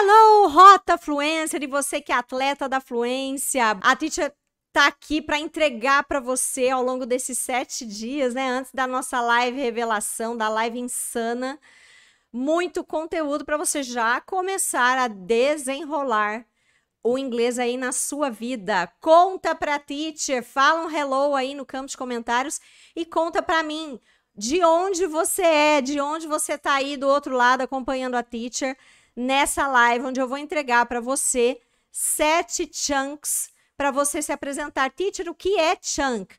Hello, Rota Fluencer e você que é atleta da fluência. A teacher tá aqui para entregar para você ao longo desses sete dias, né? Antes da nossa live revelação, da live insana, muito conteúdo para você já começar a desenrolar o inglês aí na sua vida. Conta pra teacher, fala um hello aí no campo de comentários e conta para mim de onde você é, de onde você tá aí do outro lado acompanhando a teacher nessa live onde eu vou entregar para você sete chunks para você se apresentar. Teacher, o que é chunk?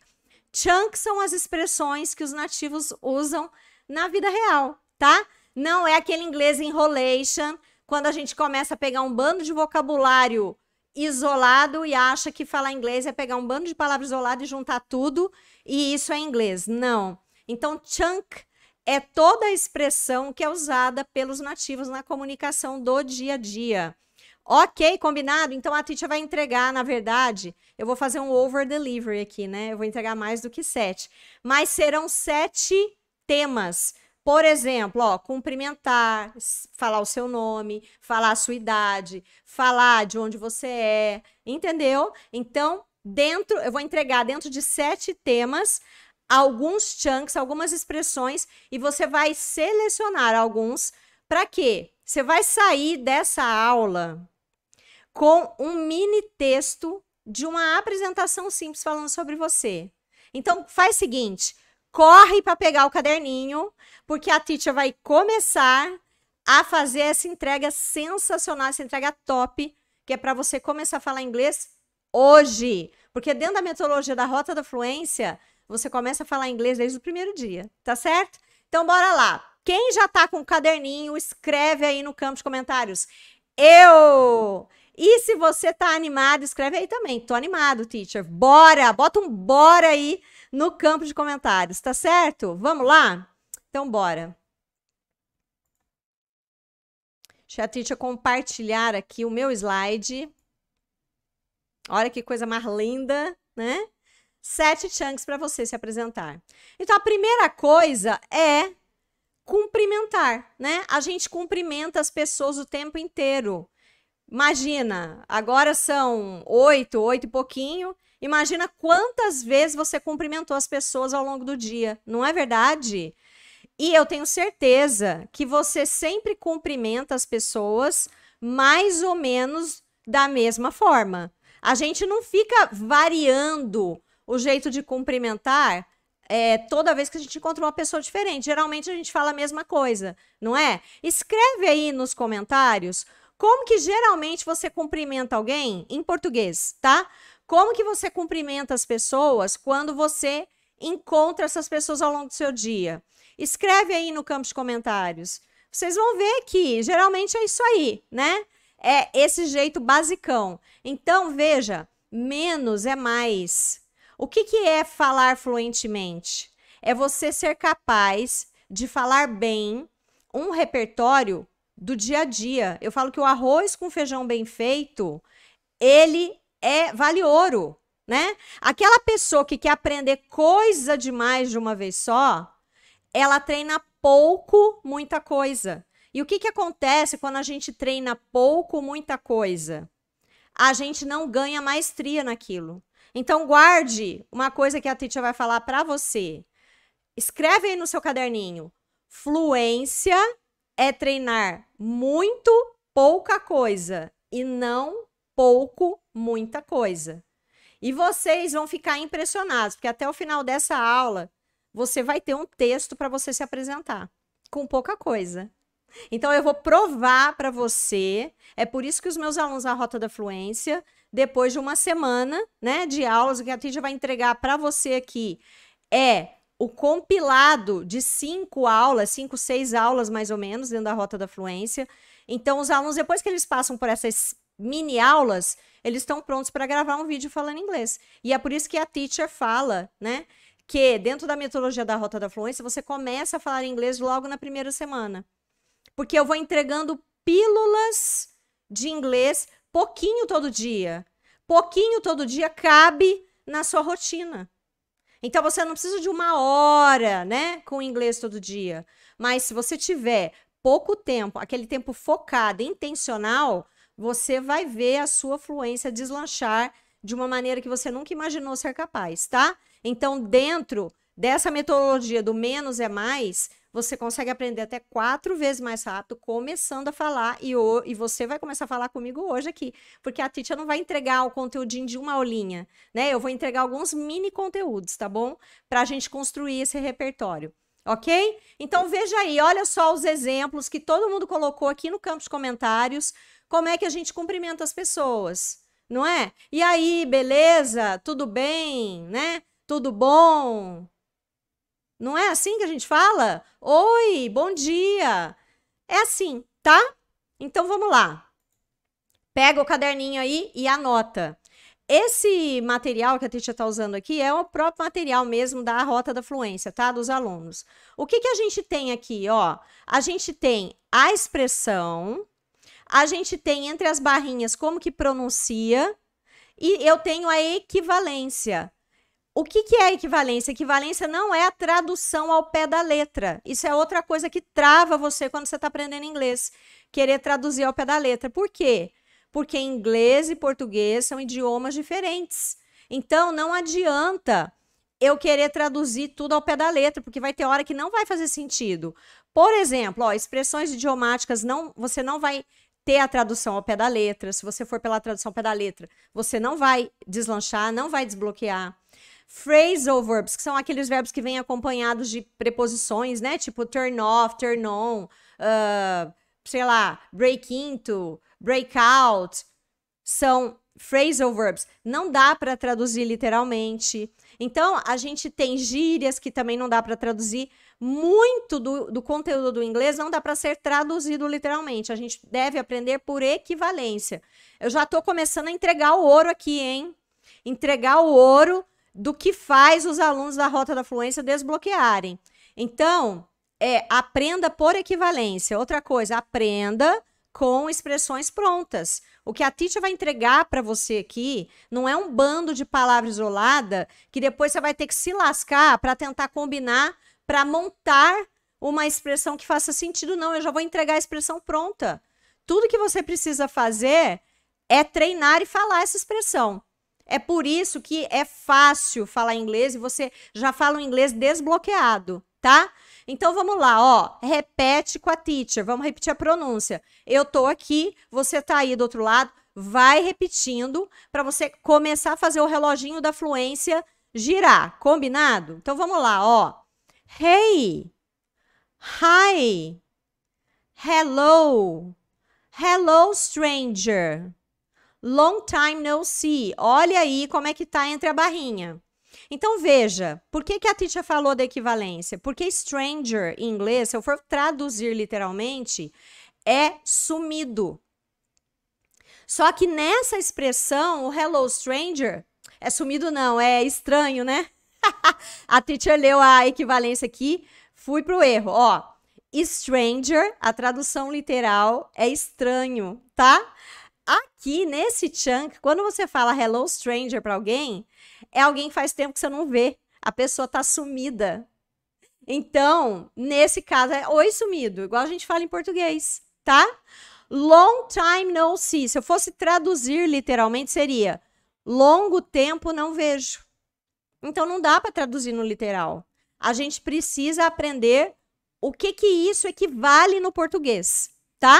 Chunk são as expressões que os nativos usam na vida real, tá? Não é aquele inglês enrolation, quando a gente começa a pegar um bando de vocabulário isolado e acha que falar inglês é pegar um bando de palavras isoladas e juntar tudo, e isso é inglês. Não. Então, chunk é toda a expressão que é usada pelos nativos na comunicação do dia a dia. Ok, combinado? Então a Titia vai entregar, na verdade, eu vou fazer um over delivery aqui, né? Eu vou entregar mais do que sete. Mas serão sete temas. Por exemplo, ó, cumprimentar, falar o seu nome, falar a sua idade, falar de onde você é, entendeu? Então, dentro, eu vou entregar dentro de sete temas alguns chunks, algumas expressões, e você vai selecionar alguns para quê? Você vai sair dessa aula com um mini texto de uma apresentação simples falando sobre você. Então, faz o seguinte: corre para pegar o caderninho, porque a teacher vai começar a fazer essa entrega sensacional, essa entrega top, que é para você começar a falar inglês hoje. Porque dentro da metodologia da Rota da Fluência, você começa a falar inglês desde o primeiro dia, tá certo? Então bora lá. Quem já tá com o caderninho, escreve aí no campo de comentários. Eu! E se você tá animado, escreve aí também. Tô animado, teacher. Bora! Bota um bora aí no campo de comentários, tá certo? Vamos lá? Então bora. Deixa a teacher compartilhar aqui o meu slide. Olha que coisa mais linda, né? sete chunks para você se apresentar. Então, a primeira coisa é cumprimentar, né? A gente cumprimenta as pessoas o tempo inteiro. Imagina, agora são oito, oito e pouquinho. Imagina quantas vezes você cumprimentou as pessoas ao longo do dia, não é verdade? E eu tenho certeza que você sempre cumprimenta as pessoas mais ou menos da mesma forma. A gente não fica variando o jeito de cumprimentar é, toda vez que a gente encontra uma pessoa diferente. Geralmente a gente fala a mesma coisa, não é? Escreve aí nos comentários como que geralmente você cumprimenta alguém em português, tá? Como que você cumprimenta as pessoas quando você encontra essas pessoas ao longo do seu dia? Escreve aí no campo de comentários. Vocês vão ver que geralmente é isso aí, né? É esse jeito basicão. Então, veja, menos é mais. O que, que é falar fluentemente? É você ser capaz de falar bem um repertório do dia a dia. Eu falo que o arroz com feijão bem feito, ele é vale ouro, né? Aquela pessoa que quer aprender coisa demais de uma vez só, ela treina pouco, muita coisa. E o que, que acontece quando a gente treina pouco, muita coisa? A gente não ganha maestria naquilo. Então, guarde uma coisa que a Titia vai falar para você. Escreve aí no seu caderninho. Fluência é treinar muito pouca coisa e não pouco muita coisa. E vocês vão ficar impressionados, porque até o final dessa aula você vai ter um texto para você se apresentar com pouca coisa. Então eu vou provar para você. É por isso que os meus alunos da Rota da Fluência depois de uma semana, né, de aulas, o que a Tídia vai entregar para você aqui é o compilado de cinco aulas, cinco, seis aulas mais ou menos, dentro da Rota da Fluência. Então, os alunos, depois que eles passam por essas mini aulas, eles estão prontos para gravar um vídeo falando inglês. E é por isso que a teacher fala, né? Que dentro da metodologia da Rota da Fluência, você começa a falar inglês logo na primeira semana. Porque eu vou entregando pílulas de inglês pouquinho todo dia. Pouquinho todo dia cabe na sua rotina. Então você não precisa de uma hora, né, com inglês todo dia. Mas se você tiver pouco tempo, aquele tempo focado, intencional, você vai ver a sua fluência deslanchar de uma maneira que você nunca imaginou ser capaz, tá? Então, dentro dessa metodologia do menos é mais, você consegue aprender até quatro vezes mais rápido começando a falar e, o, e você vai começar a falar comigo hoje aqui, porque a Titia não vai entregar o conteúdinho de uma aulinha, né? Eu vou entregar alguns mini conteúdos, tá bom? Para a gente construir esse repertório. Ok? Então veja aí, olha só os exemplos que todo mundo colocou aqui no campo de comentários, como é que a gente cumprimenta as pessoas, não é? E aí, beleza? Tudo bem, né? Tudo bom? Não é assim que a gente fala? Oi, bom dia. É assim, tá? Então vamos lá. Pega o caderninho aí e anota. Esse material que a Titi está usando aqui é o próprio material mesmo da rota da fluência, tá? Dos alunos. O que, que a gente tem aqui, ó? A gente tem a expressão, a gente tem entre as barrinhas como que pronuncia, e eu tenho a equivalência. O que, que é a equivalência? equivalência não é a tradução ao pé da letra. Isso é outra coisa que trava você quando você está aprendendo inglês. Querer traduzir ao pé da letra. Por quê? Porque inglês e português são idiomas diferentes. Então, não adianta eu querer traduzir tudo ao pé da letra, porque vai ter hora que não vai fazer sentido. Por exemplo, ó, expressões idiomáticas, não, você não vai ter a tradução ao pé da letra. Se você for pela tradução ao pé da letra, você não vai deslanchar, não vai desbloquear. Phrasal verbs, que são aqueles verbos que vêm acompanhados de preposições, né? Tipo turn off, turn on, uh, sei lá, break into, break out. São phrasal verbs. Não dá para traduzir literalmente. Então, a gente tem gírias que também não dá para traduzir. Muito do, do conteúdo do inglês não dá para ser traduzido literalmente. A gente deve aprender por equivalência. Eu já estou começando a entregar o ouro aqui, hein? Entregar o ouro do que faz os alunos da Rota da Fluência desbloquearem. Então, é, aprenda por equivalência. Outra coisa, aprenda com expressões prontas. O que a Titi vai entregar para você aqui não é um bando de palavras isolada que depois você vai ter que se lascar para tentar combinar, para montar uma expressão que faça sentido, não. Eu já vou entregar a expressão pronta. Tudo que você precisa fazer é treinar e falar essa expressão. É por isso que é fácil falar inglês e você já fala o inglês desbloqueado, tá? Então vamos lá, ó, repete com a teacher, vamos repetir a pronúncia. Eu tô aqui, você tá aí do outro lado, vai repetindo para você começar a fazer o reloginho da fluência girar, combinado? Então vamos lá, ó. Hey, hi, hello, hello stranger long time no see. Olha aí como é que tá entre a barrinha. Então veja, por que, que a Titia falou da equivalência? Porque stranger em inglês, se eu for traduzir literalmente, é sumido. Só que nessa expressão, o hello stranger é sumido não, é estranho, né? a teacher leu a equivalência aqui, fui pro erro, ó. Stranger, a tradução literal é estranho, tá? aqui nesse chunk, quando você fala hello stranger para alguém, é alguém que faz tempo que você não vê. A pessoa tá sumida. Então, nesse caso é oi sumido, igual a gente fala em português, tá? Long time no see. Se eu fosse traduzir literalmente seria longo tempo não vejo. Então não dá para traduzir no literal. A gente precisa aprender o que que isso equivale no português, tá?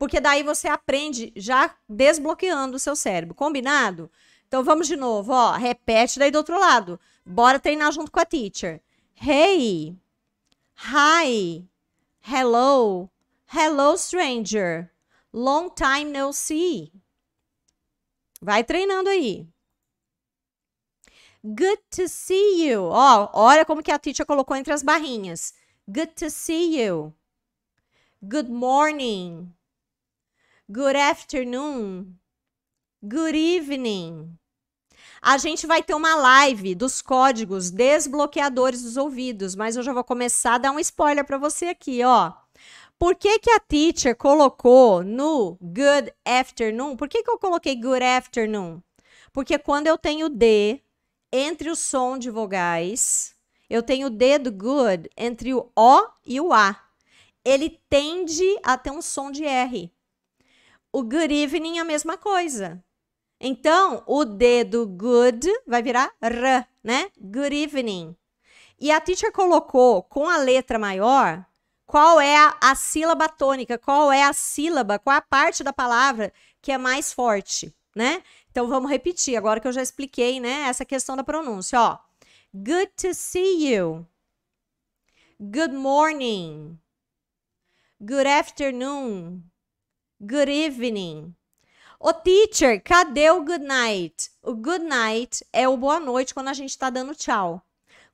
Porque daí você aprende já desbloqueando o seu cérebro. Combinado? Então vamos de novo, ó. Repete daí do outro lado. Bora treinar junto com a teacher. Hey. Hi. Hello. Hello, stranger. Long time no see. Vai treinando aí. Good to see you. Ó, olha como que a teacher colocou entre as barrinhas. Good to see you. Good morning good afternoon, good evening. A gente vai ter uma live dos códigos desbloqueadores dos ouvidos, mas eu já vou começar a dar um spoiler para você aqui, ó. Por que, que a teacher colocou no good afternoon? Por que, que eu coloquei good afternoon? Porque quando eu tenho D entre o som de vogais, eu tenho o D do good entre o O e o A. Ele tende a ter um som de R. O good evening é a mesma coisa. Então, o D do good vai virar R, né? Good evening. E a teacher colocou com a letra maior qual é a, a sílaba tônica, qual é a sílaba, qual é a parte da palavra que é mais forte, né? Então vamos repetir, agora que eu já expliquei, né, essa questão da pronúncia, ó. Good to see you. Good morning. Good afternoon good evening. Ô, teacher, cadê o good night? O good night é o boa noite quando a gente está dando tchau.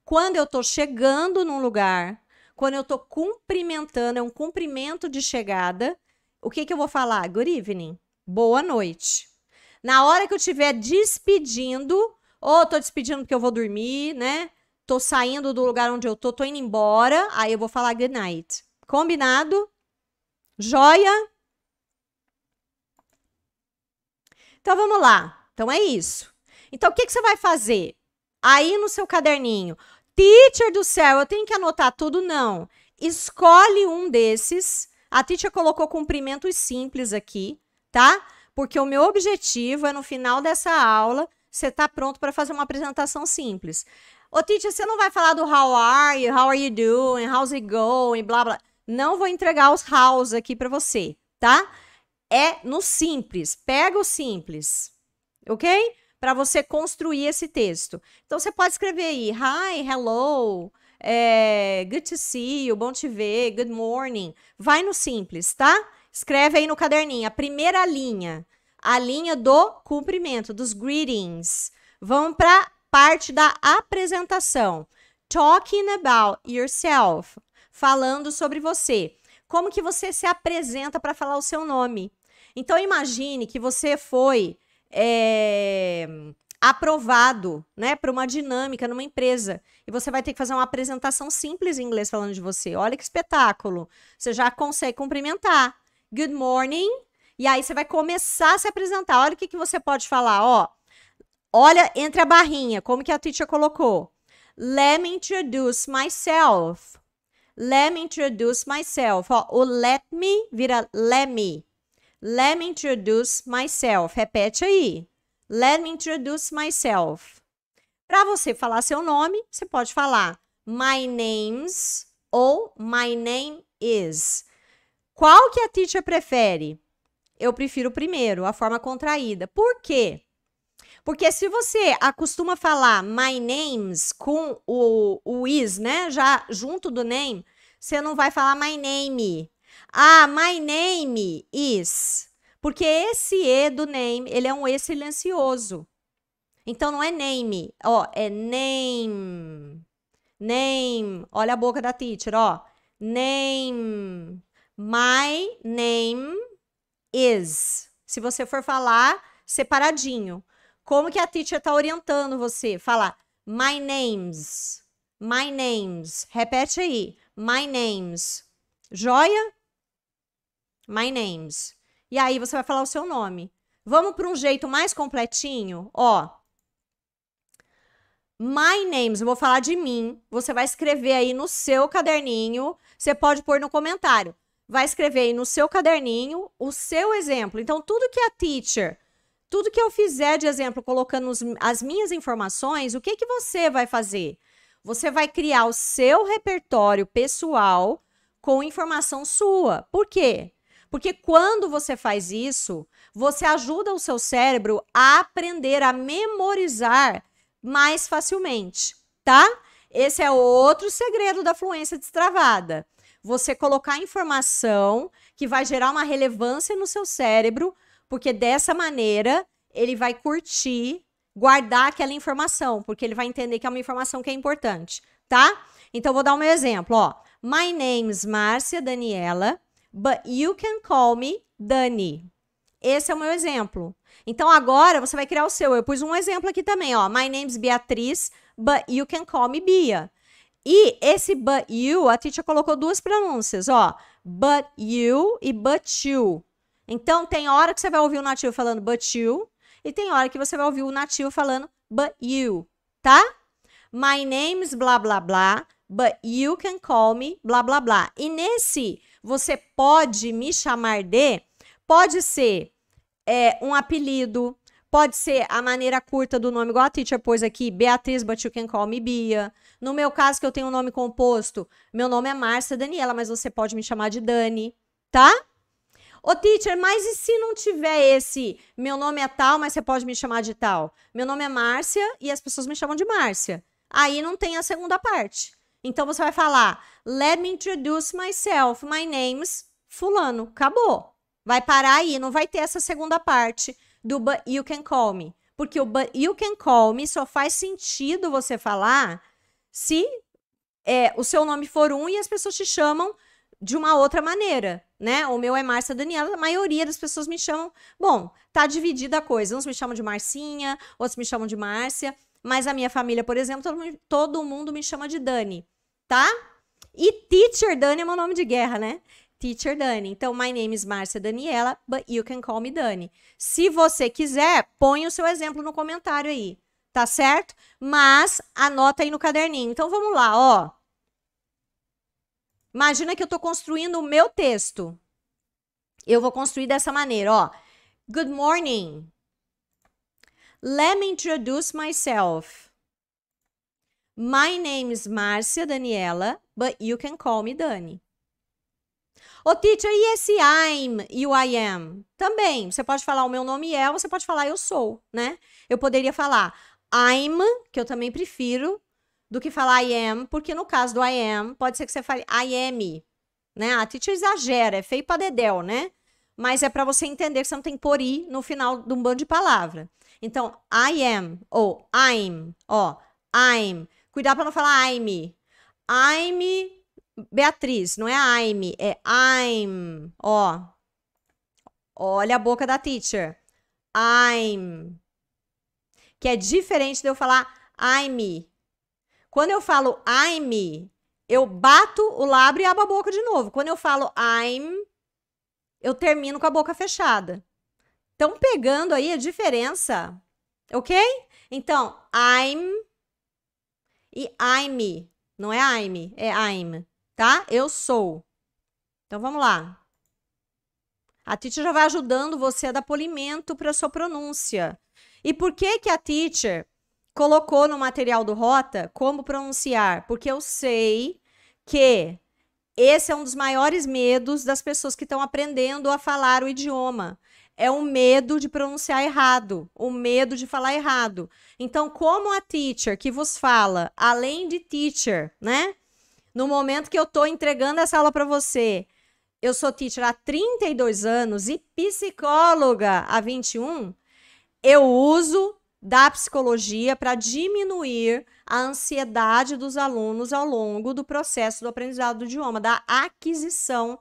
Quando eu estou chegando num lugar, quando eu estou cumprimentando, é um cumprimento de chegada, o que, que eu vou falar? Good evening, boa noite. Na hora que eu estiver despedindo, ou estou despedindo porque eu vou dormir, né? Estou saindo do lugar onde eu estou estou indo embora, aí eu vou falar good night. Combinado? Joia? Então vamos lá. Então é isso. Então o que, que você vai fazer? Aí no seu caderninho, teacher do céu, eu tenho que anotar tudo? Não. Escolhe um desses. A teacher colocou cumprimentos simples aqui, tá? Porque o meu objetivo é no final dessa aula você tá pronto para fazer uma apresentação simples. Ô, teacher, você não vai falar do how are you, how are you doing, how's it going, blá blá. Não vou entregar os hows aqui para você, tá? é no simples. Pega o simples, ok? Para você construir esse texto. Então você pode escrever aí: Hi, hello, é, good to see you, bom te ver, good morning. Vai no simples, tá? Escreve aí no caderninho a primeira linha, a linha do cumprimento, dos greetings. Vamos para parte da apresentação. Talking about yourself, falando sobre você como que você se apresenta para falar o seu nome. Então imagine que você foi é, aprovado, né, para uma dinâmica numa empresa e você vai ter que fazer uma apresentação simples em inglês falando de você. Olha que espetáculo! Você já consegue cumprimentar. Good morning. E aí você vai começar a se apresentar. Olha o que, que você pode falar, ó. Olha entre a barrinha, como que a teacher colocou. Let me introduce myself. Let me introduce myself. Ó, o let me vira let me. Let me introduce myself. Repete aí. Let me introduce myself. Para você falar seu nome, você pode falar my name's ou my name is. Qual que a teacher prefere? Eu prefiro o primeiro, a forma contraída. Por quê? Porque se você acostuma falar my names com o, o is, né? Já junto do name, você não vai falar my name. Ah, my name is. Porque esse E do name, ele é um E silencioso. Então não é name, ó, é name. Name. Olha a boca da teacher, ó. Name. My name is. Se você for falar separadinho. Como que a teacher está orientando você? Falar my names, my names. Repete aí, my names. Joia? My names. E aí você vai falar o seu nome. Vamos para um jeito mais completinho? Ó. My names, eu vou falar de mim. Você vai escrever aí no seu caderninho. Você pode pôr no comentário. Vai escrever aí no seu caderninho o seu exemplo. Então, tudo que a teacher tudo que eu fizer de exemplo, colocando os, as minhas informações, o que que você vai fazer? Você vai criar o seu repertório pessoal com informação sua. Por quê? Porque quando você faz isso, você ajuda o seu cérebro a aprender a memorizar mais facilmente, tá? Esse é outro segredo da fluência destravada. Você colocar informação que vai gerar uma relevância no seu cérebro porque dessa maneira ele vai curtir, guardar aquela informação, porque ele vai entender que é uma informação que é importante, tá? Então vou dar um exemplo, ó. My name's Márcia Daniela, but you can call me Dani. Esse é o meu exemplo. Então agora você vai criar o seu. Eu pus um exemplo aqui também, ó. My name's Beatriz, but you can call me Bia. E esse but you, a teacher colocou duas pronúncias, ó. But you e but you. Então, tem hora que você vai ouvir o nativo falando but you, e tem hora que você vai ouvir o nativo falando but you, tá? My name's blá blá blá, but you can call me blá blá blá. E nesse você pode me chamar de pode ser é, um apelido, pode ser a maneira curta do nome, igual a teacher pôs aqui, Beatriz, but you can call me Bia. No meu caso, que eu tenho um nome composto, meu nome é Márcia Daniela, mas você pode me chamar de Dani, tá? Ô, teacher, mas e se não tiver esse? Meu nome é tal, mas você pode me chamar de tal. Meu nome é Márcia e as pessoas me chamam de Márcia. Aí não tem a segunda parte. Então você vai falar: Let me introduce myself. My name's Fulano. Acabou. Vai parar aí. Não vai ter essa segunda parte do But you can call me. Porque o But you can call me só faz sentido você falar se é, o seu nome for um e as pessoas te chamam de uma outra maneira, né? O meu é Márcia Daniela, a maioria das pessoas me chamam. Bom, tá dividida a coisa. Uns me chamam de Marcinha, outros me chamam de Márcia, mas a minha família, por exemplo, todo mundo, todo mundo me chama de Dani, tá? E Teacher Dani é meu nome de guerra, né? Teacher Dani. Então, my name is Márcia Daniela, but you can call me Dani. Se você quiser, põe o seu exemplo no comentário aí, tá certo? Mas anota aí no caderninho. Então, vamos lá, ó. Imagina que eu estou construindo o meu texto. Eu vou construir dessa maneira, ó. Good morning. Let me introduce myself. My name is Márcia Daniela, but you can call me Dani. Ô, teacher, e esse I'm e o I am? Também, você pode falar o meu nome é, você pode falar eu sou, né? Eu poderia falar I'm, que eu também prefiro, do que falar I am, porque no caso do I am, pode ser que você fale I am, né? A teacher exagera, é feio pra dedéu, né? Mas é para você entender que você não tem por i no final de um bando de palavra. Então, I am, ou I'm, ó, I'm. Cuidado para não falar I'm. I'm Beatriz, não é I'm, é I'm, ó. Olha a boca da teacher. I'm. Que é diferente de eu falar I'm, quando eu falo I'm, eu bato o lábio e abro a boca de novo. Quando eu falo I'm, eu termino com a boca fechada. Estão pegando aí a diferença, ok? Então, I'm e I'm. Não é I'm, é I'm, tá? Eu sou. Então, vamos lá. A teacher já vai ajudando você a dar polimento para sua pronúncia. E por que que a teacher colocou no material do Rota como pronunciar, porque eu sei que esse é um dos maiores medos das pessoas que estão aprendendo a falar o idioma. É o medo de pronunciar errado, o medo de falar errado. Então, como a teacher que vos fala, além de teacher, né? No momento que eu estou entregando essa aula para você, eu sou teacher há 32 anos e psicóloga há 21, eu uso da psicologia para diminuir a ansiedade dos alunos ao longo do processo do aprendizado do idioma, da aquisição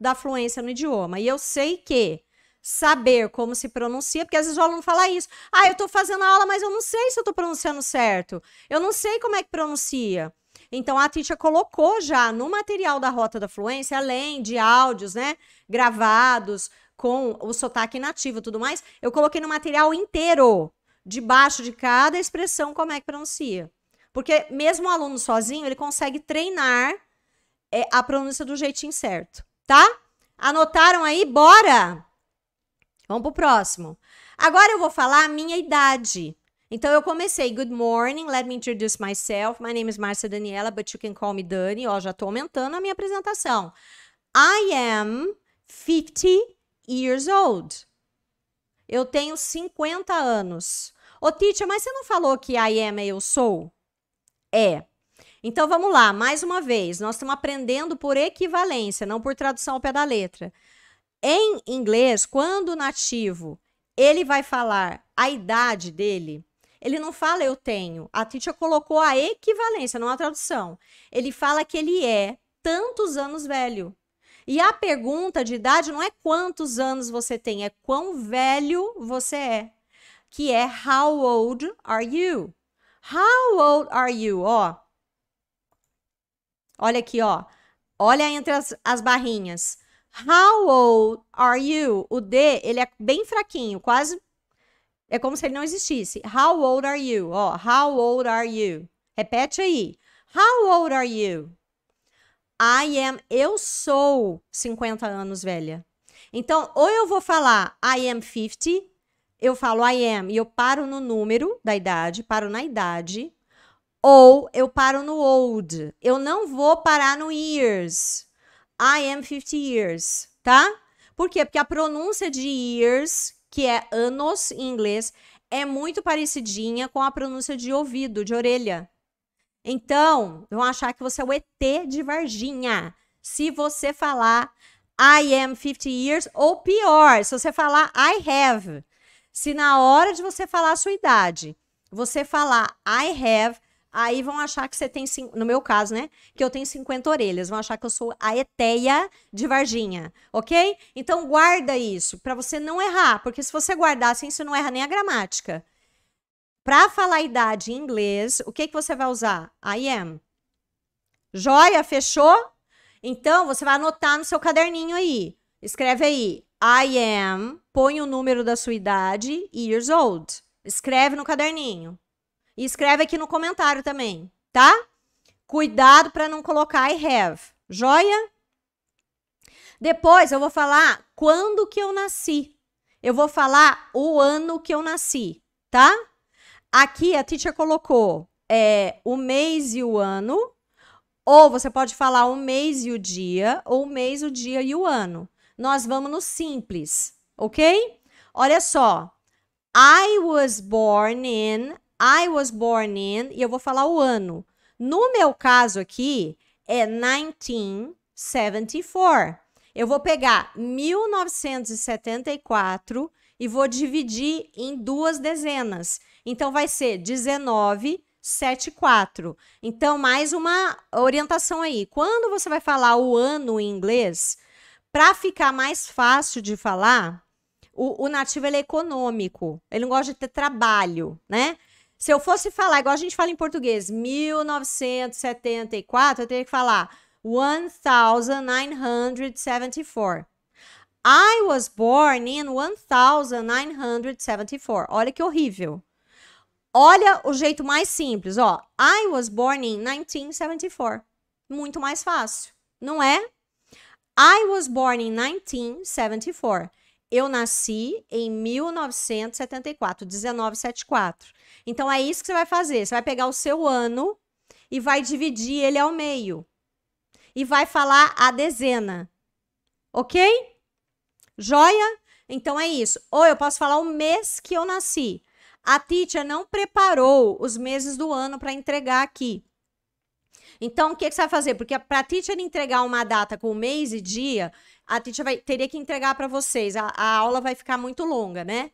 da fluência no idioma. E eu sei que saber como se pronuncia, porque às vezes o aluno fala isso. Ah, eu estou fazendo a aula, mas eu não sei se eu estou pronunciando certo. Eu não sei como é que pronuncia. Então a Titia colocou já no material da Rota da Fluência, além de áudios, né, gravados com o sotaque nativo e tudo mais, eu coloquei no material inteiro debaixo de cada expressão como é que pronuncia. Porque mesmo o aluno sozinho, ele consegue treinar é, a pronúncia do jeitinho certo, tá? Anotaram aí? Bora! Vamos pro próximo. Agora eu vou falar a minha idade. Então eu comecei, good morning, let me introduce myself. My name is Marcia Daniela, but you can call me Dani. Ó, já tô aumentando a minha apresentação. I am 50 years old. Eu tenho 50 anos. Ô, Titi, mas você não falou que I am eu sou? É. Então vamos lá, mais uma vez, nós estamos aprendendo por equivalência, não por tradução ao pé da letra. Em inglês, quando o nativo ele vai falar a idade dele, ele não fala eu tenho. A teacher colocou a equivalência, não a tradução. Ele fala que ele é tantos anos velho. E a pergunta de idade não é quantos anos você tem, é quão velho você é que é How old are you? How old are you? Ó. Olha aqui, ó. Olha entre as, as barrinhas. How old are you? O D, ele é bem fraquinho, quase. É como se ele não existisse. How old are you? Ó, how old are you? Repete aí. How old are you? I am, eu sou 50 anos velha. Então, ou eu vou falar I am 50, eu falo I am e eu paro no número da idade, paro na idade, ou eu paro no old. Eu não vou parar no years. I am 50 years, tá? Por quê? Porque a pronúncia de years, que é anos em inglês, é muito parecidinha com a pronúncia de ouvido, de orelha. Então, vão achar que você é o ET de Varginha. Se você falar I am 50 years, ou pior, se você falar I have. Se na hora de você falar a sua idade, você falar I have, aí vão achar que você tem, no meu caso, né? Que eu tenho 50 orelhas, vão achar que eu sou a Eteia de Varginha, ok? Então guarda isso, para você não errar, porque se você guardar assim, você não erra nem a gramática. Para falar idade em inglês, o que, que você vai usar? I am. Joia, fechou? Então, você vai anotar no seu caderninho aí. Escreve aí, I am, põe o número da sua idade, years old. Escreve no caderninho. E escreve aqui no comentário também, tá? Cuidado para não colocar I have. Joia? Depois eu vou falar quando que eu nasci. Eu vou falar o ano que eu nasci, tá? Aqui a teacher colocou é, o mês e o ano. Ou você pode falar o mês e o dia, ou o mês, o dia e o ano nós vamos no simples, ok? Olha só. I was born in, I was born in, e eu vou falar o ano. No meu caso aqui, é 1974. Eu vou pegar 1974 e vou dividir em duas dezenas. Então, vai ser 19, Então, mais uma orientação aí. Quando você vai falar o ano em inglês, para ficar mais fácil de falar, o, o nativo é econômico, ele não gosta de ter trabalho, né? Se eu fosse falar, igual a gente fala em português, 1974, eu teria que falar 1974. I was born in 1974. Olha que horrível. Olha o jeito mais simples, ó. I was born in 1974. Muito mais fácil, não é? I was born in 1974. Eu nasci em 1974, 1974. Então é isso que você vai fazer. Você vai pegar o seu ano e vai dividir ele ao meio. E vai falar a dezena. Ok? Joia? Então é isso. Ou eu posso falar o mês que eu nasci. A teacher não preparou os meses do ano para entregar aqui. Então, o que, que você vai fazer? Porque para a teacher entregar uma data com mês e dia, a teacher vai, teria que entregar para vocês. A, a, aula vai ficar muito longa, né?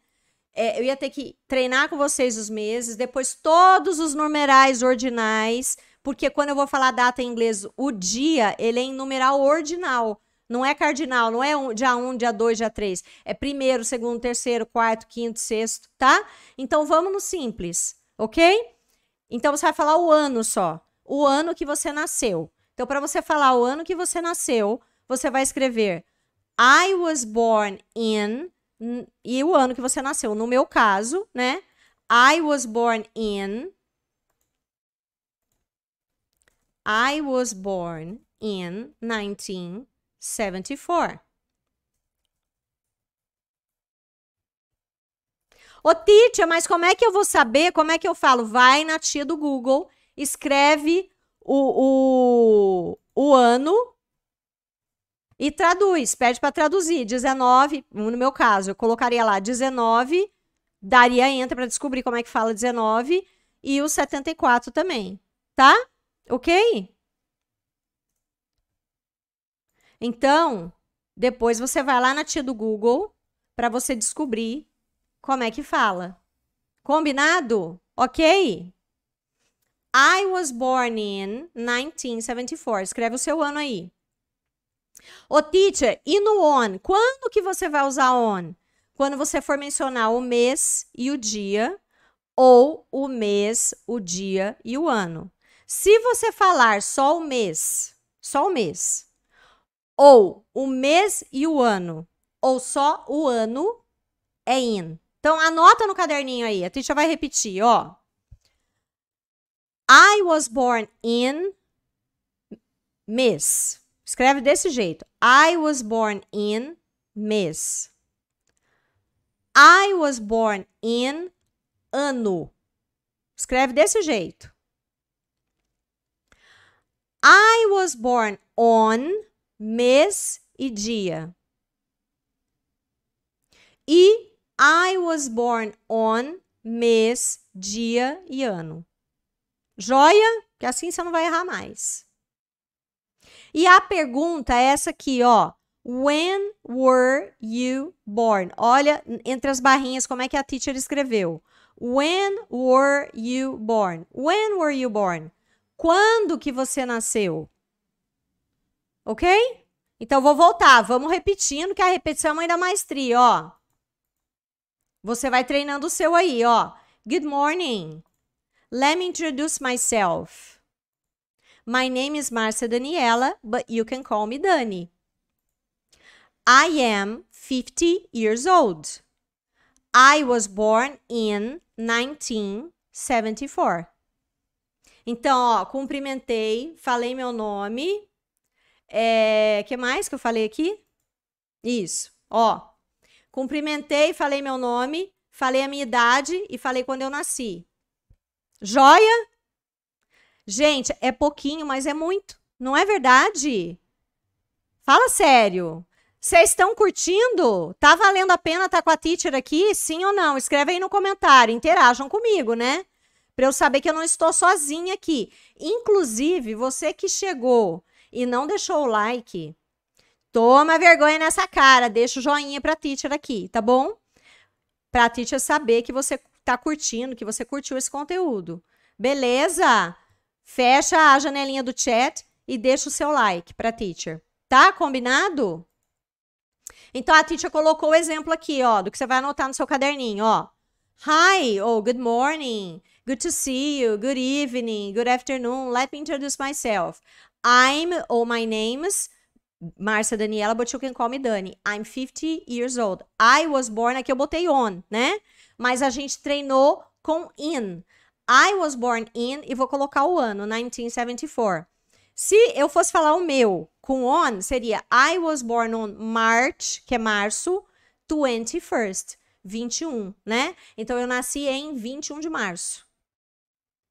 É, eu ia ter que treinar com vocês os meses, depois todos os numerais ordinais, porque quando eu vou falar data em inglês, o dia, ele é em numeral ordinal. Não é cardinal, não é um, dia 1, um, dia 2, dia 3. É primeiro, segundo, terceiro, quarto, quinto, sexto, tá? Então vamos no simples, ok? Então você vai falar o ano só o ano que você nasceu. Então, para você falar o ano que você nasceu, você vai escrever I was born in e o ano que você nasceu. No meu caso, né? I was born in. I was born in 1974. Ô, Titia, mas como é que eu vou saber? Como é que eu falo? Vai na tia do Google escreve o, o, o ano e traduz, pede para traduzir. 19, no meu caso, eu colocaria lá 19, daria entra para descobrir como é que fala 19 e o 74 também, tá? OK? Então, depois você vai lá na tia do Google para você descobrir como é que fala. Combinado? OK? I was born in 1974. Escreve o seu ano aí. Ô, teacher, e no on? Quando que você vai usar on? Quando você for mencionar o mês e o dia, ou o mês, o dia e o ano. Se você falar só o mês, só o mês, ou o mês e o ano, ou só o ano, é in. Então, anota no caderninho aí, a teacher vai repetir, ó. I was born in Miss. Escreve desse jeito. I was born in Miss. I was born in ano. Escreve desse jeito. I was born on mês e dia. E I was born on mês, dia e ano. Joia? Que assim você não vai errar mais. E a pergunta é essa aqui, ó. When were you born? Olha entre as barrinhas como é que a teacher escreveu. When were you born? When were you born? Quando que você nasceu? Ok? Então vou voltar, vamos repetindo que a repetição é a maestria, ó. Você vai treinando o seu aí, ó. Good morning. Let me introduce myself. My name is Marcia Daniela, but you can call me Dani. I am 50 years old. I was born in 1974. Então, ó, cumprimentei, falei meu nome. É, que mais que eu falei aqui? Isso, ó. Cumprimentei, falei meu nome, falei a minha idade e falei quando eu nasci. Joia? Gente, é pouquinho, mas é muito. Não é verdade? Fala sério. Vocês estão curtindo? Tá valendo a pena estar tá com a teacher aqui? Sim ou não? Escreve aí no comentário, interajam comigo, né? Para eu saber que eu não estou sozinha aqui. Inclusive, você que chegou e não deixou o like, toma vergonha nessa cara, deixa o joinha para a teacher aqui, tá bom? Para a teacher saber que você tá curtindo, que você curtiu esse conteúdo. Beleza? Fecha a janelinha do chat e deixa o seu like para teacher. Tá combinado? Então a teacher colocou o exemplo aqui, ó, do que você vai anotar no seu caderninho, ó. Hi, ou oh, good morning, good to see you, good evening, good afternoon. Let me introduce myself. I'm ou oh, my name's Márcia Daniela, but you can call me Dani. I'm 50 years old. I was born, aqui eu botei on, né? mas a gente treinou com in. I was born in e vou colocar o ano, 1974. Se eu fosse falar o meu com on, seria I was born on March, que é março, 21st, 21, né? Então eu nasci em 21 de março.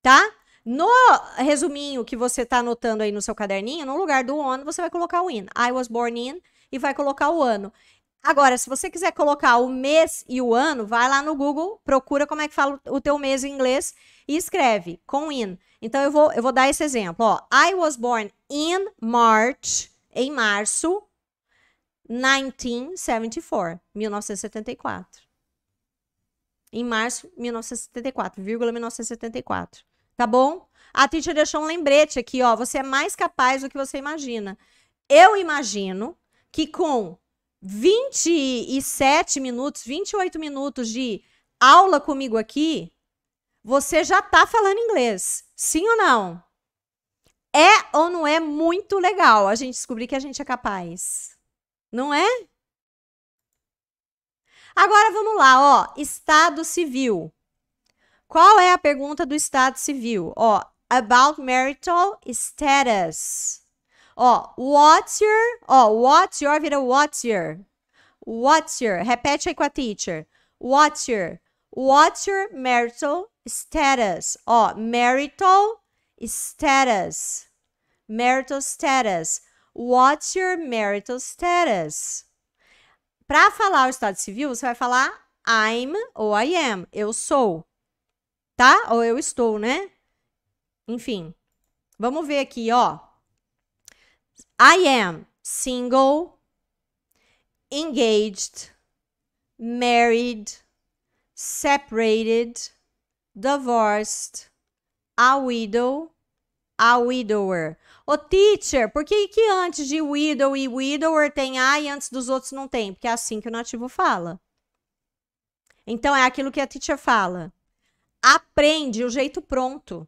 Tá? No resuminho que você tá anotando aí no seu caderninho, no lugar do on, você vai colocar o in. I was born in e vai colocar o ano. Agora, se você quiser colocar o mês e o ano, vai lá no Google, procura como é que fala o teu mês em inglês e escreve com in. Então eu vou, eu vou dar esse exemplo, ó. I was born in March, em março, 1974, 1974. Em março, 1974, vírgula 1974. Tá bom? A Titi deixou um lembrete aqui, ó. Você é mais capaz do que você imagina. Eu imagino que com 27 minutos, 28 minutos de aula comigo aqui, você já está falando inglês. Sim ou não? É ou não é muito legal a gente descobrir que a gente é capaz? Não é? Agora vamos lá, ó, estado civil. Qual é a pergunta do estado civil? Ó, about marital status. Ó, what's your, ó, what's your vira what's your. What's your, repete aí com a teacher. What's your, what's your marital status? Ó, marital status. Marital status. What's your marital status? Para falar o estado civil, você vai falar I'm ou I am. Eu sou. Tá? Ou eu estou, né? Enfim. Vamos ver aqui, ó. I am single, engaged, married, separated, divorced, a widow, a widower. O teacher, por que, que antes de widow e widower tem a e antes dos outros não tem? Porque é assim que o nativo fala. Então, é aquilo que a teacher fala. Aprende o jeito pronto.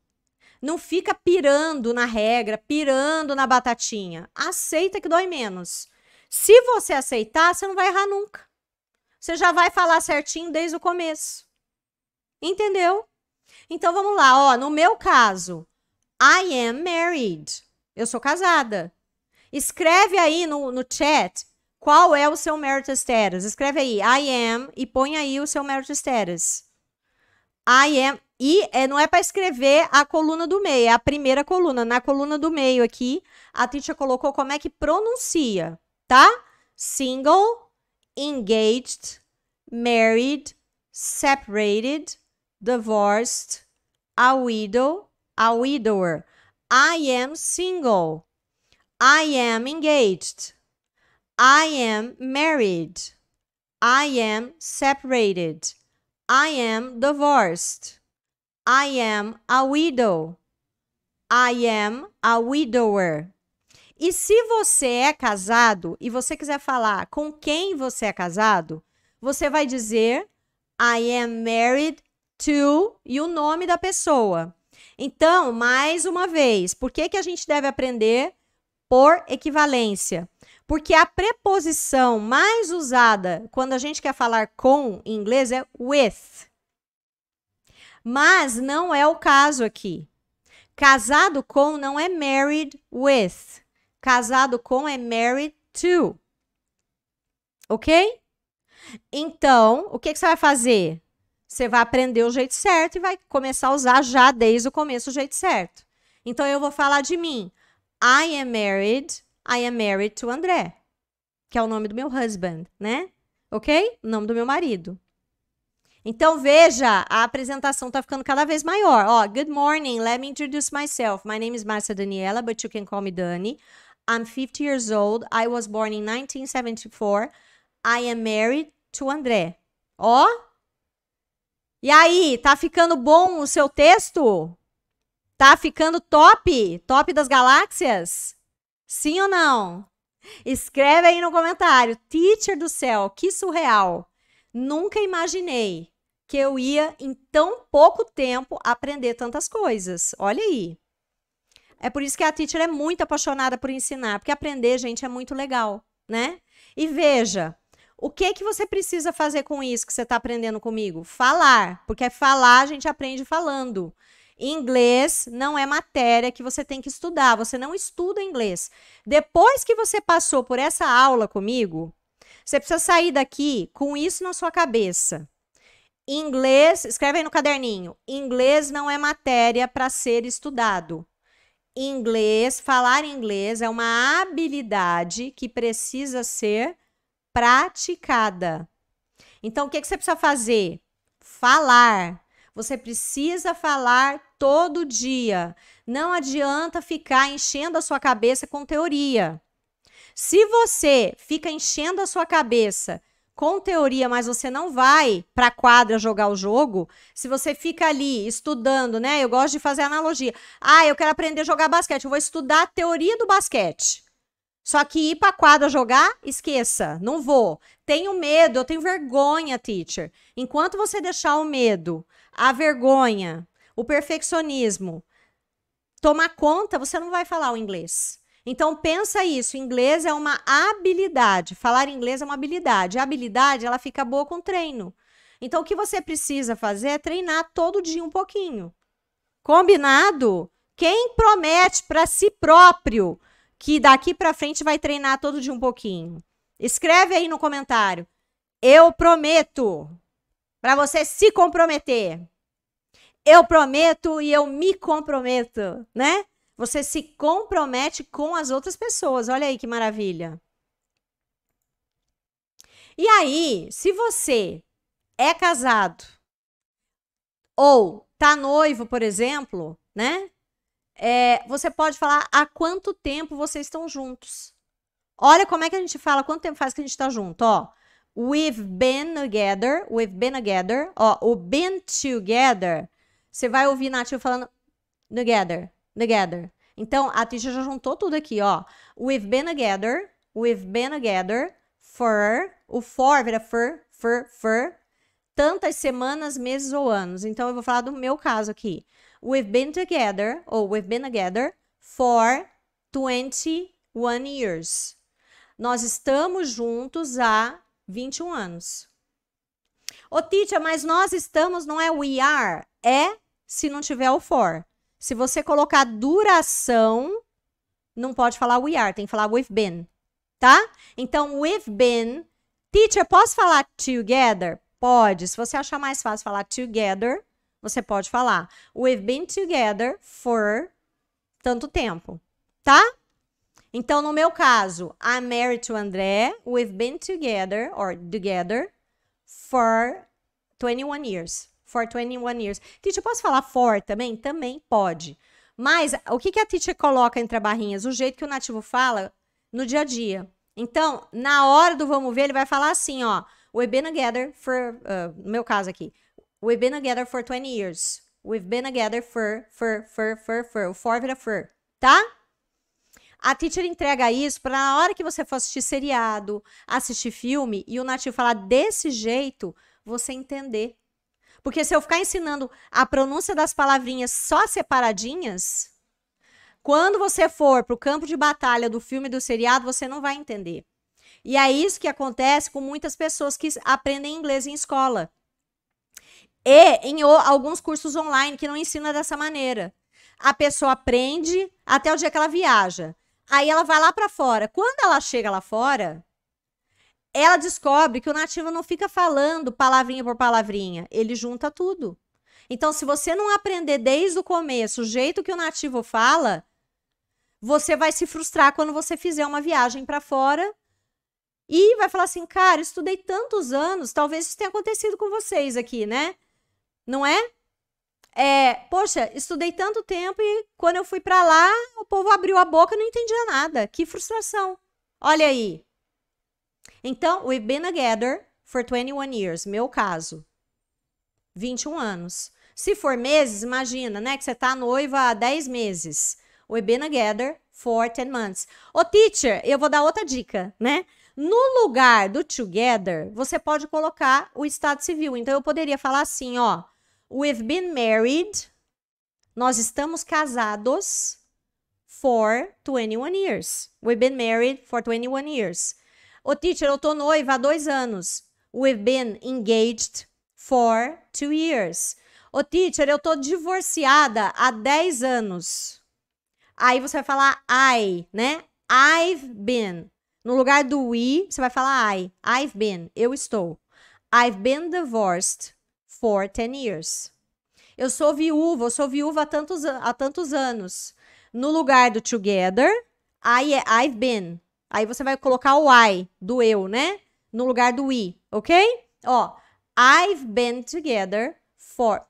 Não fica pirando na regra, pirando na batatinha. Aceita que dói menos. Se você aceitar, você não vai errar nunca. Você já vai falar certinho desde o começo. Entendeu? Então vamos lá, ó, no meu caso, I am married. Eu sou casada. Escreve aí no, no chat qual é o seu marital status. Escreve aí I am e põe aí o seu marital status. I am e é, não é para escrever a coluna do meio, é a primeira coluna. Na coluna do meio aqui, a Tisha colocou como é que pronuncia, tá? Single, engaged, married, separated, divorced, a widow, a widower. I am single. I am engaged. I am married. I am separated. I am divorced. I am a widow. I am a widower. E se você é casado e você quiser falar com quem você é casado, você vai dizer I am married to e o nome da pessoa. Então, mais uma vez, por que, que a gente deve aprender por equivalência? Porque a preposição mais usada quando a gente quer falar com em inglês é with. Mas não é o caso aqui. Casado com não é married with. Casado com é married to. Ok? Então, o que, que você vai fazer? Você vai aprender o jeito certo e vai começar a usar já desde o começo o jeito certo. Então, eu vou falar de mim. I am married. I am married to André. Que é o nome do meu husband, né? Ok? O nome do meu marido. Então veja, a apresentação está ficando cada vez maior. Ó, good morning, let me introduce myself. My name is Marcia Daniela, but you can call me Dani. I'm 50 years old. I was born in 1974. I am married to André. Ó. E aí, tá ficando bom o seu texto? Tá ficando top? Top das galáxias? Sim ou não? Escreve aí no comentário. Teacher do céu, que surreal. Nunca imaginei que eu ia, em tão pouco tempo, aprender tantas coisas. Olha aí. É por isso que a teacher é muito apaixonada por ensinar, porque aprender, gente, é muito legal, né? E veja, o que que você precisa fazer com isso que você está aprendendo comigo? Falar, porque falar a gente aprende falando. Inglês não é matéria que você tem que estudar, você não estuda inglês. Depois que você passou por essa aula comigo, você precisa sair daqui com isso na sua cabeça. Inglês, escreve aí no caderninho. Inglês não é matéria para ser estudado. Inglês, falar inglês é uma habilidade que precisa ser praticada. Então, o que, que você precisa fazer? Falar. Você precisa falar todo dia. Não adianta ficar enchendo a sua cabeça com teoria. Se você fica enchendo a sua cabeça com teoria, mas você não vai para a quadra jogar o jogo, se você fica ali estudando, né? Eu gosto de fazer analogia. Ah, eu quero aprender a jogar basquete, eu vou estudar a teoria do basquete. Só que ir para a quadra jogar, esqueça, não vou. Tenho medo, eu tenho vergonha, teacher. Enquanto você deixar o medo, a vergonha, o perfeccionismo tomar conta, você não vai falar o inglês. Então pensa isso, inglês é uma habilidade. Falar inglês é uma habilidade. A habilidade, ela fica boa com treino. Então o que você precisa fazer é treinar todo dia um pouquinho. Combinado? Quem promete para si próprio que daqui para frente vai treinar todo dia um pouquinho? Escreve aí no comentário. Eu prometo. Para você se comprometer. Eu prometo e eu me comprometo, né? Você se compromete com as outras pessoas. Olha aí que maravilha. E aí, se você é casado ou tá noivo, por exemplo, né? É, você pode falar há quanto tempo vocês estão juntos. Olha como é que a gente fala, quanto tempo faz que a gente está junto, ó. We've been together, we've been together, ó, o been together, você vai ouvir nativo falando together, together. Então, a Tisha já juntou tudo aqui, ó. We've been together, we've been together for, o for vira for, for, for, tantas semanas, meses ou anos. Então, eu vou falar do meu caso aqui. We've been together, ou we've been together for 21 years. Nós estamos juntos há 21 anos. Ô, Tisha, mas nós estamos, não é we are, é se não tiver o for. Se você colocar duração, não pode falar we are, tem que falar we've been, tá? Então, we've been. Teacher, posso falar together? Pode. Se você achar mais fácil falar together, você pode falar we've been together for tanto tempo, tá? Então, no meu caso, I'm married to André, we've been together or together for 21 years for 21 years. Teacher, posso falar for também? Também pode. Mas o que, que a teacher coloca entre barrinhas? O jeito que o nativo fala no dia a dia. Então, na hora do vamos ver, ele vai falar assim, ó. We've been together for, uh, no meu caso aqui. We've been together for 20 years. We've been together for, for, for, for, for. O for vira for, tá? A teacher entrega isso para na hora que você for assistir seriado, assistir filme e o nativo falar desse jeito, você entender porque se eu ficar ensinando a pronúncia das palavrinhas só separadinhas, quando você for para o campo de batalha do filme do seriado, você não vai entender. E é isso que acontece com muitas pessoas que aprendem inglês em escola. E em alguns cursos online que não ensina dessa maneira. A pessoa aprende até o dia que ela viaja. Aí ela vai lá para fora. Quando ela chega lá fora, ela descobre que o nativo não fica falando palavrinha por palavrinha, ele junta tudo. Então, se você não aprender desde o começo o jeito que o nativo fala, você vai se frustrar quando você fizer uma viagem para fora e vai falar assim, cara, estudei tantos anos, talvez isso tenha acontecido com vocês aqui, né? Não é? É, poxa, estudei tanto tempo e quando eu fui para lá, o povo abriu a boca, não entendia nada. Que frustração. Olha aí, então, we've been together for 21 years, meu caso. 21 anos. Se for meses, imagina, né, que você tá noiva há 10 meses. We've been together for 10 months. Ô, teacher, eu vou dar outra dica, né? No lugar do together, você pode colocar o estado civil. Então, eu poderia falar assim, ó. We've been married. Nós estamos casados for 21 years. We've been married for 21 years. Ô, teacher, eu tô noiva há dois anos. We've been engaged for two years. Ô, teacher, eu tô divorciada há 10 anos. Aí você vai falar I, né? I've been. No lugar do we, você vai falar I. I've been. Eu estou. I've been divorced for 10 years. Eu sou viúva, eu sou viúva há tantos, há tantos anos. No lugar do together, I, I've been. Aí você vai colocar o I do eu, né? No lugar do we, ok? Ó, I've been together for.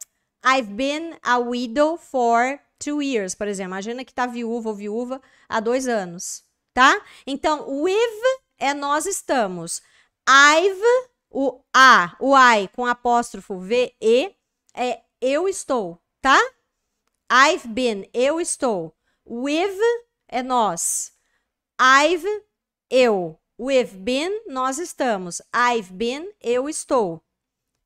I've been a widow for two years, por exemplo. Imagina que tá viúva ou viúva há dois anos, tá? Então, with é nós estamos. I've, o A, o I com apóstrofo V, E, é eu estou, tá? I've been, eu estou. With é nós. I've eu. We've been, nós estamos. I've been, eu estou.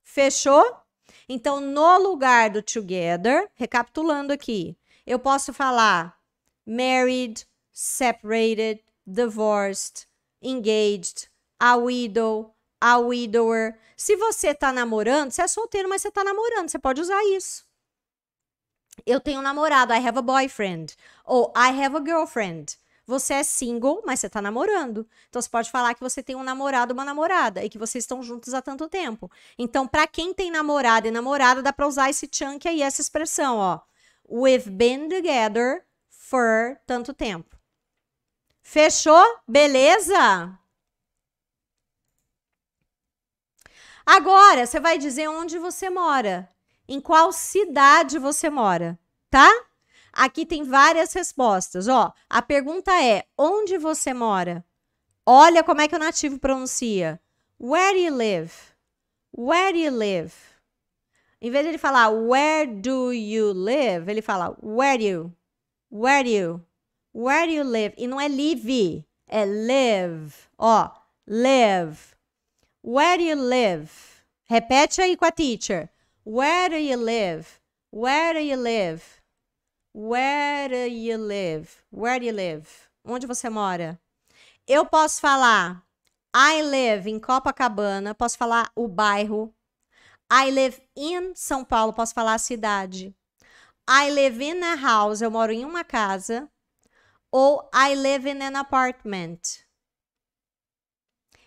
Fechou? Então, no lugar do together, recapitulando aqui, eu posso falar married, separated, divorced, engaged, a widow, a widower. Se você tá namorando, você é solteiro, mas você tá namorando, você pode usar isso. Eu tenho um namorado, I have a boyfriend. Ou I have a girlfriend. Você é single, mas você tá namorando. Então você pode falar que você tem um namorado, uma namorada e que vocês estão juntos há tanto tempo. Então, para quem tem namorado e namorada, dá para usar esse chunk aí, essa expressão, ó. We've been together for tanto tempo. Fechou? Beleza? Agora, você vai dizer onde você mora, em qual cidade você mora, tá? Aqui tem várias respostas. Ó, a pergunta é: onde você mora? Olha como é que o nativo pronuncia. Where you live? Where you live? Em vez de ele falar where do you live, ele fala where you, where you, where you live. E não é live, é live. Ó, live. Where you live? Repete aí com a teacher. Where do you live? Where do you live? Where do you live? Where do you live? Onde você mora? Eu posso falar I live em Copacabana, posso falar o bairro. I live in São Paulo, posso falar a cidade. I live in a house, eu moro em uma casa. Ou I live in an apartment.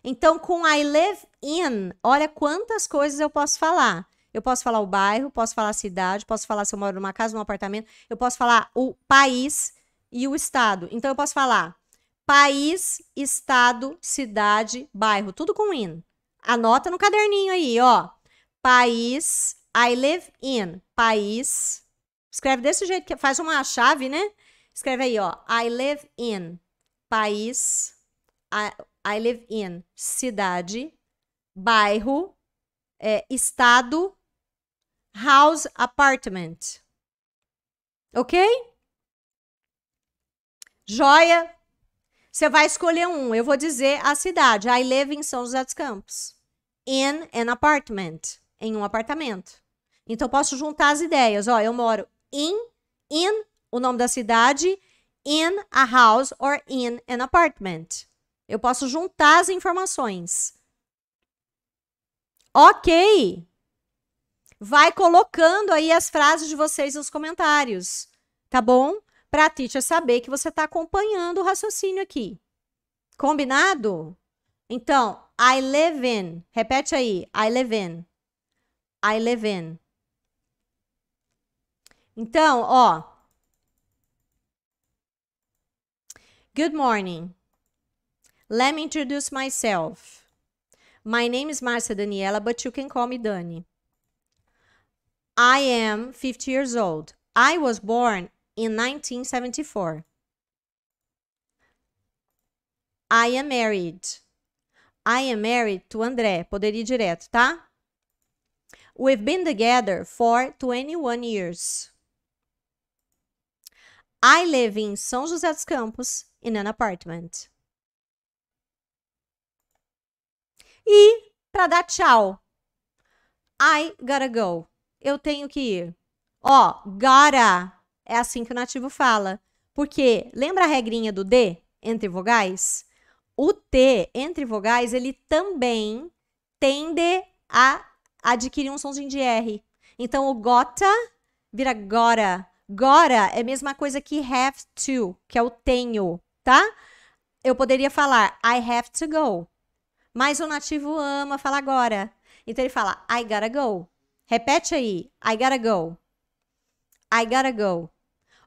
Então, com I live in, olha quantas coisas eu posso falar. Eu posso falar o bairro, posso falar a cidade, posso falar se eu moro numa casa, num apartamento, eu posso falar o país e o estado. Então eu posso falar país, estado, cidade, bairro, tudo com in. Anota no caderninho aí, ó. País, I live in. País. Escreve desse jeito que faz uma chave, né? Escreve aí, ó. I live in. País. I, I live in. Cidade. Bairro. É, estado house apartment. Ok? Joia? Você vai escolher um. Eu vou dizer a cidade. I live em São José dos Campos. In an apartment. Em um apartamento. Então, posso juntar as ideias. Ó, eu moro in, in, o nome da cidade, in a house or in an apartment. Eu posso juntar as informações. Ok vai colocando aí as frases de vocês nos comentários, tá bom? Para a teacher saber que você está acompanhando o raciocínio aqui. Combinado? Então, I live in. Repete aí. I live in. I live in. Então, ó. Good morning. Let me introduce myself. My name is Marcia Daniela, but you can call me Dani. I am 50 years old. I was born in 1974. I am married. I am married to André. Poderia ir direto, tá? We've been together for 21 years. I live in São José dos Campos in an apartment. E para dar tchau, I gotta go eu tenho que ir? Ó, gotta. É assim que o nativo fala. Porque lembra a regrinha do D entre vogais? O T entre vogais, ele também tende a adquirir um somzinho de R. Então o gota vira gotta. Gora é a mesma coisa que have to, que é o tenho, tá? Eu poderia falar I have to go. Mas o nativo ama falar agora. Então ele fala I gotta go. Repete aí. I gotta go. I gotta go.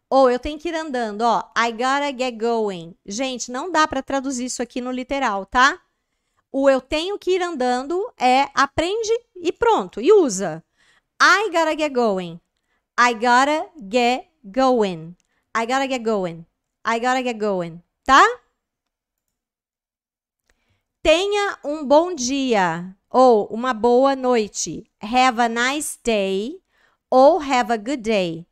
Ou eu tenho que ir andando, ó. I gotta get going. Gente, não dá para traduzir isso aqui no literal, tá? O eu tenho que ir andando é aprende e pronto, e usa. I gotta get going. I gotta get going. I gotta get going. I gotta get going. Tá? Tenha um bom dia ou uma boa noite. Have a nice day ou have a good day.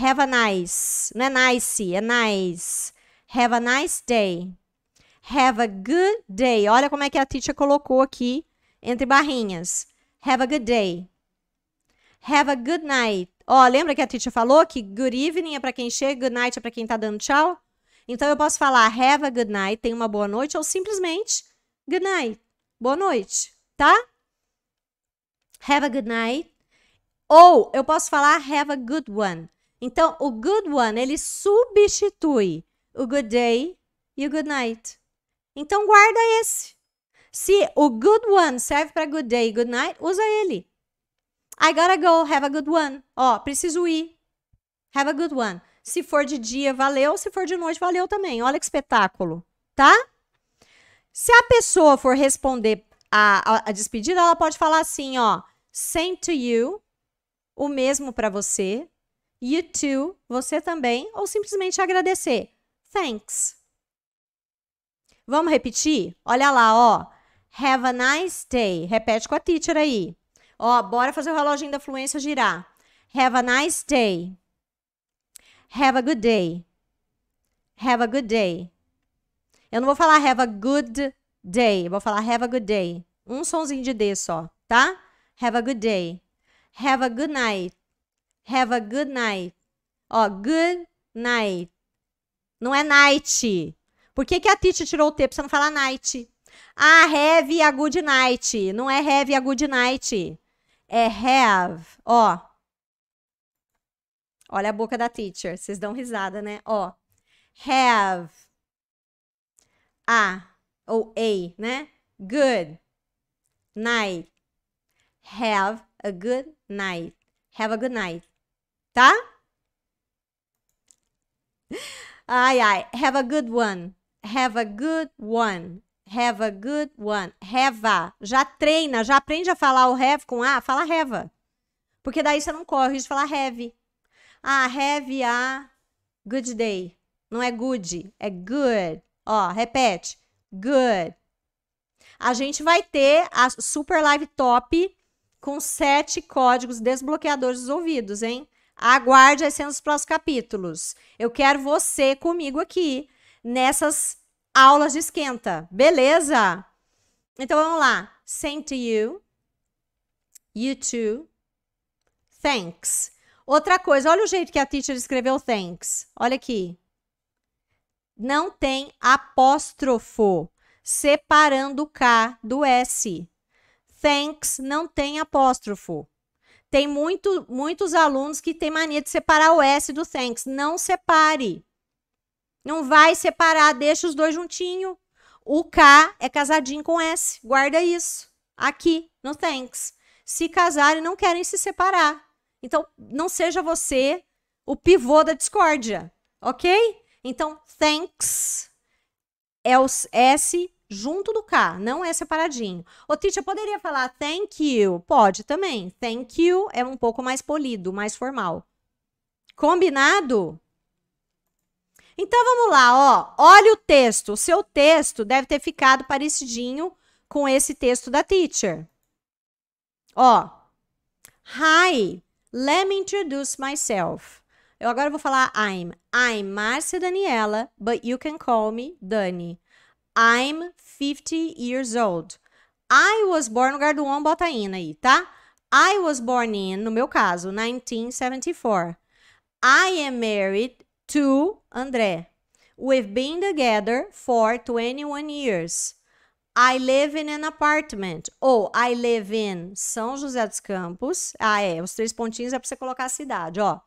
Have a nice, não é nice, é nice. Have a nice day. Have a good day. Olha como é que a teacher colocou aqui entre barrinhas. Have a good day. Have a good night. Ó, lembra que a teacher falou que good evening é para quem chega, good night é para quem tá dando tchau? Então eu posso falar have a good night, tenha uma boa noite ou simplesmente good night. Boa noite tá? Have a good night. Ou eu posso falar have a good one. Então, o good one, ele substitui o good day e o good night. Então, guarda esse. Se o good one serve para good day e good night, usa ele. I gotta go, have a good one. Ó, preciso ir. Have a good one. Se for de dia, valeu. Se for de noite, valeu também. Olha que espetáculo, tá? Se a pessoa for responder a, a, a despedida, ela pode falar assim, ó, same to you, o mesmo para você, you too, você também, ou simplesmente agradecer. Thanks. Vamos repetir? Olha lá, ó. Have a nice day. Repete com a teacher aí. Ó, bora fazer o reloginho da fluência girar. Have a nice day. Have a good day. Have a good day. Eu não vou falar have a good day, vou falar have a good day. Um sonzinho de D só, tá? Have a good day. Have a good night. Have a good night. Ó, good night. Não é night. Por que, que a Titi tirou o T pra você não falar night? Ah, have a good night. Não é have a good night. É have. Ó. Olha a boca da teacher. Vocês dão risada, né? Ó. Have. A. Ou a, né? Good night. Have a good night. Have a good night. Tá? Ai, ai. Have a good one. Have a good one. Have a good one. Have a. Já treina, já aprende a falar o have com A. Fala have. Porque daí você não corre de falar have. Ah, have a good day. Não é good, é good. Ó, repete. Good a gente vai ter a Super Live Top com sete códigos desbloqueadores dos ouvidos, hein? Aguarde as cenas dos próximos capítulos. Eu quero você comigo aqui nessas aulas de esquenta, beleza? Então vamos lá. Same to you. You too. Thanks. Outra coisa, olha o jeito que a teacher escreveu thanks. Olha aqui. Não tem apóstrofo separando o K do S. Thanks não tem apóstrofo. Tem muito, muitos alunos que têm mania de separar o S do thanks. Não separe. Não vai separar, deixa os dois juntinho. O K é casadinho com S. Guarda isso. Aqui, no thanks. Se casarem, não querem se separar. Então, não seja você o pivô da discórdia, ok? Então, thanks é o S junto do K, não é separadinho. O teacher poderia falar thank you? Pode também. Thank you é um pouco mais polido, mais formal. Combinado? Então vamos lá, ó. Olha o texto. O seu texto deve ter ficado parecidinho com esse texto da teacher. Ó. Hi, let me introduce myself. Eu agora vou falar I'm. I'm Márcia Daniela, but you can call me Dani. I'm 50 years old. I was born, no lugar do on, bota in aí, tá? I was born in, no meu caso, 1974. I am married to André. We've been together for 21 years. I live in an apartment. Ou oh, I live in São José dos Campos. Ah, é. Os três pontinhos é para você colocar a cidade, ó.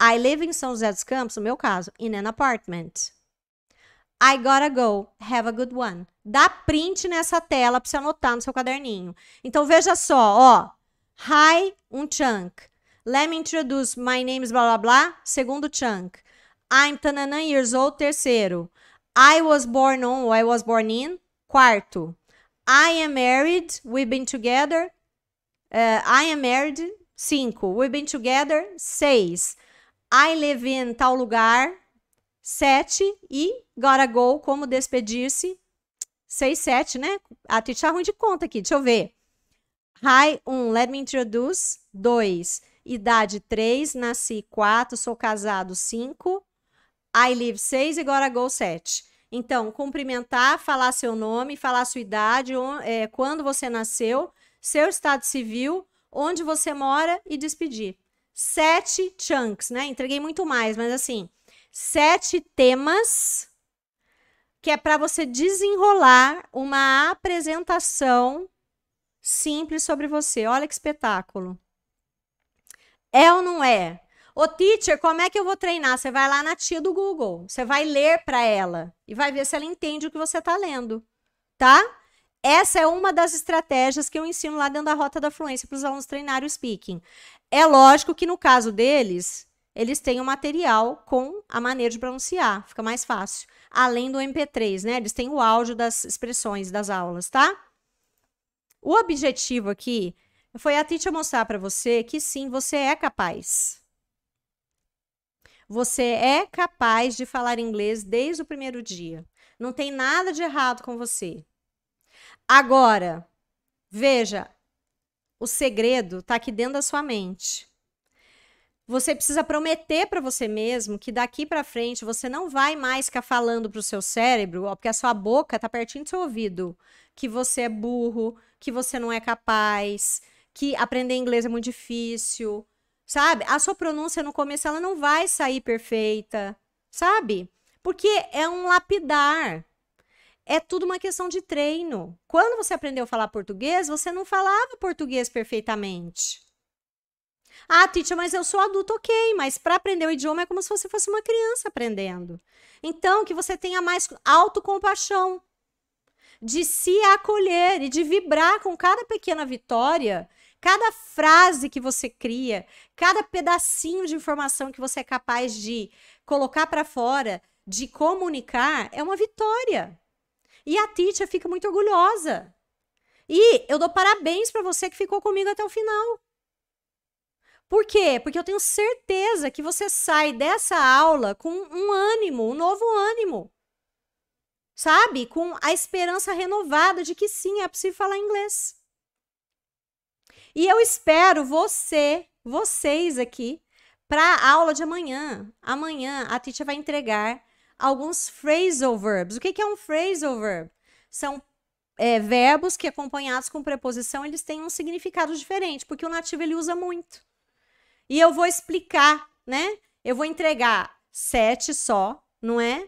I live in São José dos Campos, no meu caso, in an apartment. I gotta go. Have a good one. Dá print nessa tela para você anotar no seu caderninho. Então veja só, ó. Hi, um chunk. Let me introduce my name is blá blá blá, segundo chunk. I'm tananã years old, terceiro. I was born on, I was born in, quarto. I am married, we've been together. Uh, I am married, cinco. We've been together, seis. I live in tal lugar, 7 e gotta go, como despedir-se. 6, 7, né? A Titi tá ruim de conta aqui, deixa eu ver. Hi, 1, um, let me introduce, 2. Idade 3, nasci 4, sou casado 5. I live 6 e gotta go 7. Então, cumprimentar, falar seu nome, falar sua idade, é, quando você nasceu, seu estado civil, onde você mora e despedir. Sete chunks, né? Entreguei muito mais, mas assim, sete temas que é para você desenrolar uma apresentação simples sobre você. Olha que espetáculo. É ou não é? Ô, teacher, como é que eu vou treinar? Você vai lá na tia do Google, você vai ler para ela e vai ver se ela entende o que você está lendo, tá? Essa é uma das estratégias que eu ensino lá dentro da Rota da Fluência para os alunos treinarem o speaking. É lógico que no caso deles, eles têm o um material com a maneira de pronunciar, fica mais fácil. Além do MP3, né? Eles têm o áudio das expressões das aulas, tá? O objetivo aqui foi a Titi mostrar para você que sim, você é capaz. Você é capaz de falar inglês desde o primeiro dia. Não tem nada de errado com você. Agora, veja, o segredo está aqui dentro da sua mente. Você precisa prometer para você mesmo que daqui para frente você não vai mais ficar falando para o seu cérebro, ó, porque a sua boca tá pertinho do seu ouvido, que você é burro, que você não é capaz, que aprender inglês é muito difícil, sabe? A sua pronúncia no começo ela não vai sair perfeita, sabe? Porque é um lapidar. É tudo uma questão de treino. Quando você aprendeu a falar português, você não falava português perfeitamente. Ah, Titi, mas eu sou adulto, ok, mas para aprender o idioma é como se você fosse uma criança aprendendo. Então, que você tenha mais autocompaixão, de se acolher e de vibrar com cada pequena vitória, cada frase que você cria, cada pedacinho de informação que você é capaz de colocar para fora, de comunicar, é uma vitória. E a Titia fica muito orgulhosa. E eu dou parabéns para você que ficou comigo até o final. Por quê? Porque eu tenho certeza que você sai dessa aula com um ânimo, um novo ânimo. Sabe? Com a esperança renovada de que sim, é possível falar inglês. E eu espero você, vocês aqui, para a aula de amanhã. Amanhã a Titia vai entregar alguns phrasal verbs. O que, que é um phrasal verb? São é, verbos que acompanhados com preposição, eles têm um significado diferente, porque o nativo ele usa muito. E eu vou explicar, né? Eu vou entregar sete só, não é?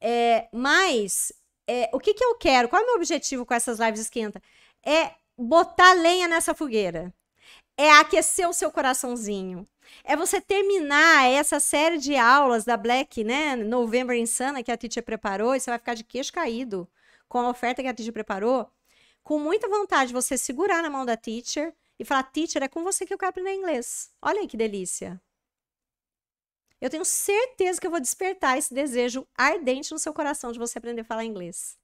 é mas é, o que, que eu quero? Qual é o meu objetivo com essas lives esquenta? É botar lenha nessa fogueira. É aquecer o seu coraçãozinho. É você terminar essa série de aulas da Black, né? November Insana que a Titia preparou, e você vai ficar de queixo caído com a oferta que a teacher preparou, com muita vontade você segurar na mão da teacher e falar: teacher, é com você que eu quero aprender inglês. Olha aí que delícia. Eu tenho certeza que eu vou despertar esse desejo ardente no seu coração de você aprender a falar inglês.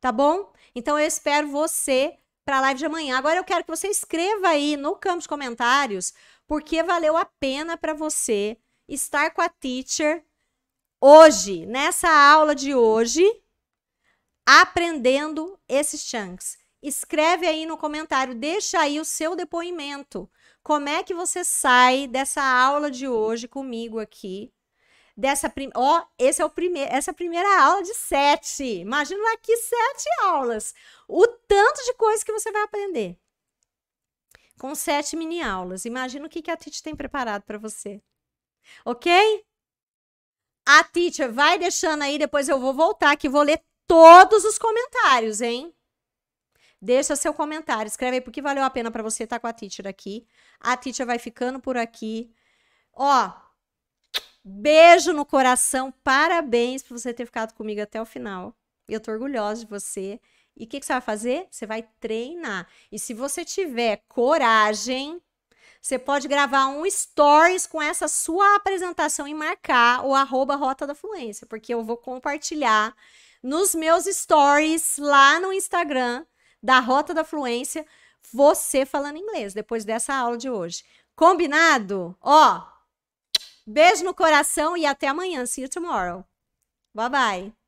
Tá bom? Então eu espero você para a live de amanhã. Agora eu quero que você escreva aí no campo de comentários porque valeu a pena para você estar com a teacher hoje, nessa aula de hoje, aprendendo esses chunks escreve aí no comentário, deixa aí o seu depoimento. Como é que você sai dessa aula de hoje comigo aqui? Dessa prim... oh, esse é o primeiro, essa é primeira aula de sete. Imagina aqui sete aulas. O tanto de coisa que você vai aprender. Com sete mini aulas. Imagina o que, que a Titi tem preparado para você. Ok? A Titi vai deixando aí, depois eu vou voltar que vou ler todos os comentários, hein? Deixa seu comentário, escreve aí porque valeu a pena para você estar tá com a teacher aqui. A teacher vai ficando por aqui. Ó, beijo no coração, parabéns por você ter ficado comigo até o final. Eu tô orgulhosa de você. E o que, que você vai fazer? Você vai treinar. E se você tiver coragem, você pode gravar um stories com essa sua apresentação e marcar o arroba Rota da Fluência, porque eu vou compartilhar nos meus stories lá no Instagram da Rota da Fluência, você falando inglês, depois dessa aula de hoje. Combinado? Ó, beijo no coração e até amanhã. See you tomorrow. Bye bye.